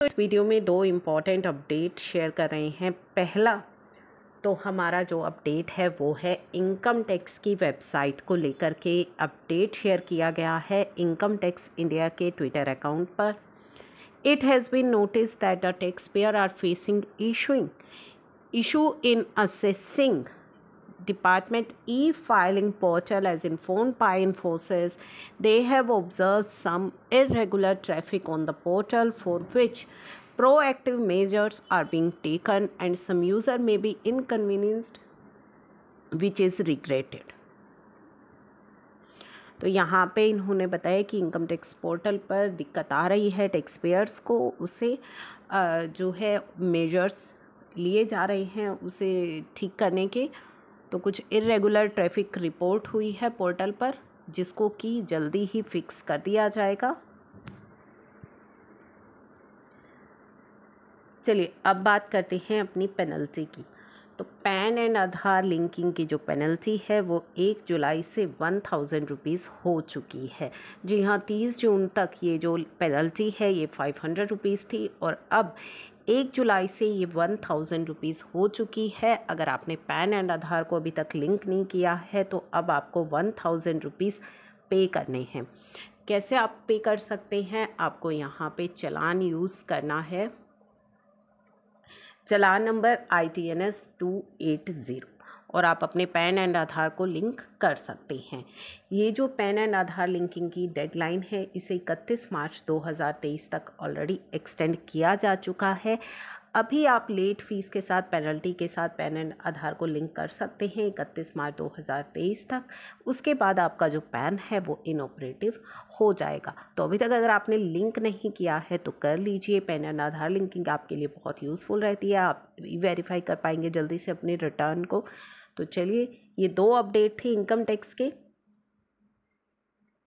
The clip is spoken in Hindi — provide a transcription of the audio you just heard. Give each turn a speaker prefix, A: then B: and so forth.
A: तो इस वीडियो में दो इम्पॉर्टेंट अपडेट शेयर कर रहे हैं पहला तो हमारा जो अपडेट है वो है इनकम टैक्स की वेबसाइट को लेकर के अपडेट शेयर किया गया है इनकम टैक्स इंडिया के ट्विटर अकाउंट पर it has been notice that the tax payer are facing issuing issue in assessing department e-filing portal as informed by Infosys, they have observed some irregular traffic on the portal for which proactive measures are being taken and some user may be inconvenienced which is regretted. तो यहाँ पे इन्होंने बताया कि इनकम टैक्स पोर्टल पर दिक्कत आ रही है टैक्स पेयर्स को उसे जो है मेजर्स लिए जा रहे हैं उसे ठीक करने के तो कुछ इरेगुलर ट्रैफिक रिपोर्ट हुई है पोर्टल पर जिसको कि जल्दी ही फिक्स कर दिया जाएगा चलिए अब बात करते हैं अपनी पेनल्टी की तो पैन एंड आधार लिंकिंग की जो पेनल्टी है वो एक जुलाई से वन थाउजेंड रुपीज़ हो चुकी है जी हाँ तीस जून तक ये जो पेनल्टी है ये फाइव हंड्रेड रुपीज़ थी और अब एक जुलाई से ये वन थाउजेंड रुपीज़ हो चुकी है अगर आपने पैन एंड आधार को अभी तक लिंक नहीं किया है तो अब आपको वन थाउजेंड रुपीज़ पे करने हैं कैसे आप पे कर सकते हैं आपको यहाँ पे चलान यूज़ करना है challan number I T N S two eight zero और आप अपने पैन एंड आधार को लिंक कर सकते हैं ये जो पैन एंड आधार लिंकिंग की डेडलाइन है इसे 31 मार्च 2023 तक ऑलरेडी एक्सटेंड किया जा चुका है अभी आप लेट फीस के साथ पेनल्टी के साथ पैन एंड आधार को लिंक कर सकते हैं इकतीस मार्च 2023 तक उसके बाद आपका जो पैन है वो इनऑपरेटिव हो जाएगा तो अभी तक अगर आपने लिंक नहीं किया है तो कर लीजिए पैन एंड आधार लिंकिंग आपके लिए बहुत यूज़फुल रहती है आप वेरीफाई कर पाएंगे जल्दी से अपने रिटर्न को तो चलिए ये दो अपडेट थे इनकम टैक्स के